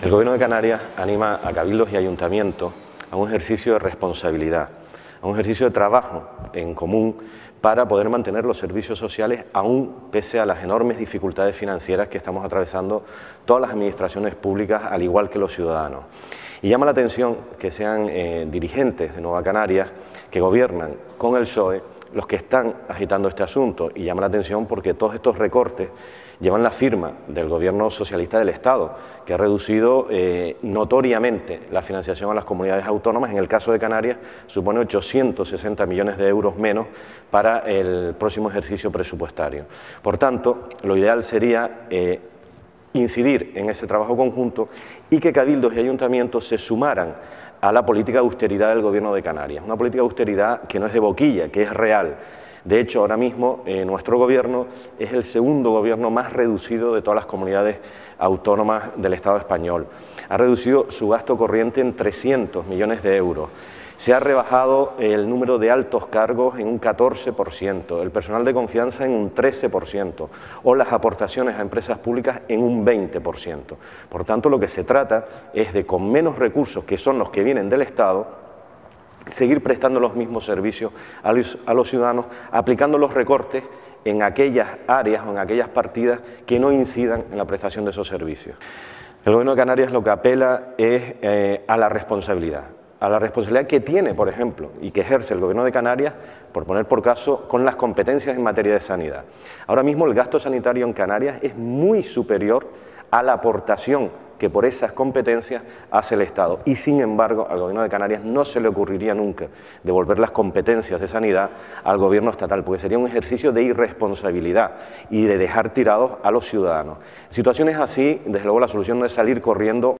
El Gobierno de Canarias anima a cabildos y ayuntamientos a un ejercicio de responsabilidad, a un ejercicio de trabajo en común para poder mantener los servicios sociales aún pese a las enormes dificultades financieras que estamos atravesando todas las administraciones públicas, al igual que los ciudadanos. Y llama la atención que sean eh, dirigentes de Nueva Canarias que gobiernan con el PSOE los que están agitando este asunto y llama la atención porque todos estos recortes llevan la firma del gobierno socialista del Estado, que ha reducido eh, notoriamente la financiación a las comunidades autónomas. En el caso de Canarias supone 860 millones de euros menos para el próximo ejercicio presupuestario. Por tanto, lo ideal sería... Eh, incidir en ese trabajo conjunto y que cabildos y ayuntamientos se sumaran a la política de austeridad del Gobierno de Canarias, una política de austeridad que no es de boquilla, que es real. De hecho, ahora mismo eh, nuestro gobierno es el segundo gobierno más reducido de todas las comunidades autónomas del Estado español. Ha reducido su gasto corriente en 300 millones de euros. Se ha rebajado el número de altos cargos en un 14%, el personal de confianza en un 13% o las aportaciones a empresas públicas en un 20%. Por tanto, lo que se trata es de con menos recursos, que son los que vienen del Estado, seguir prestando los mismos servicios a los, ciudadanos, aplicando los recortes en aquellas áreas o en aquellas partidas que no incidan en la prestación de esos servicios. El Gobierno de Canarias lo que apela es eh, a la responsabilidad a la responsabilidad que tiene, por ejemplo, y que ejerce el Gobierno de Canarias, por poner por caso, con las competencias en materia de sanidad. Ahora mismo el gasto sanitario en Canarias es muy superior a la aportación que por esas competencias hace el Estado. Y sin embargo, al Gobierno de Canarias no se le ocurriría nunca devolver las competencias de sanidad al Gobierno estatal, porque sería un ejercicio de irresponsabilidad y de dejar tirados a los ciudadanos. Situaciones así, desde luego, la solución no es salir corriendo